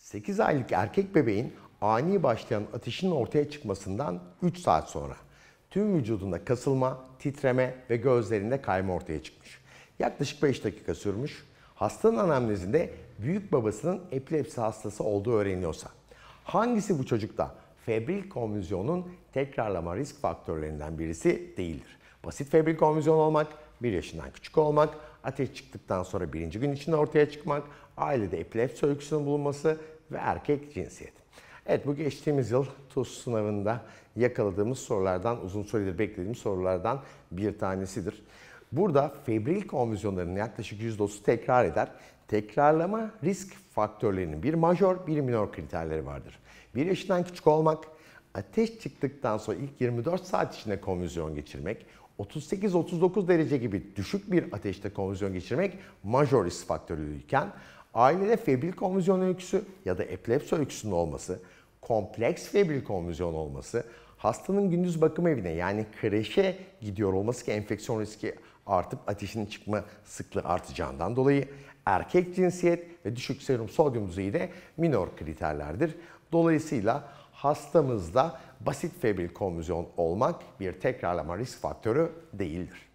8 aylık erkek bebeğin ani başlayan ateşin ortaya çıkmasından 3 saat sonra tüm vücudunda kasılma, titreme ve gözlerinde kayma ortaya çıkmış. Yaklaşık 5 dakika sürmüş. Hastanın anamnezinde büyük babasının epilepsi hastası olduğu öğreniliyorsa hangisi bu çocukta febril konvüzyonun tekrarlama risk faktörlerinden birisi değildir? Basit febril konvüzyon olmak 1 yaşından küçük olmak, ateş çıktıktan sonra birinci gün içinde ortaya çıkmak, ailede epilepsi öyküsünün bulunması ve erkek cinsiyet. Evet bu geçtiğimiz yıl TUS sınavında yakaladığımız sorulardan, uzun süredir beklediğim sorulardan bir tanesidir. Burada febril konvüzyonlarının yaklaşık %30'u tekrar eder. Tekrarlama risk faktörlerinin bir majör, bir minor kriterleri vardır. Bir yaşından küçük olmak, ateş çıktıktan sonra ilk 24 saat içinde konvüzyon geçirmek, 38-39 derece gibi düşük bir ateşte konvüzyon geçirmek major risk faktörüyken ailede febril konvüzyon öyküsü ya da epilepsi öyküsünün olması, kompleks febril konvüzyon olması, hastanın gündüz bakım evine yani kreşe gidiyor olması ki enfeksiyon riski artıp ateşinin çıkma sıklığı artacağından dolayı erkek cinsiyet ve düşük serum sodyum düzeyi de minor kriterlerdir. Dolayısıyla hastamızda basit febril konvüzyon olmak bir tekrarlama risk faktörü değildir.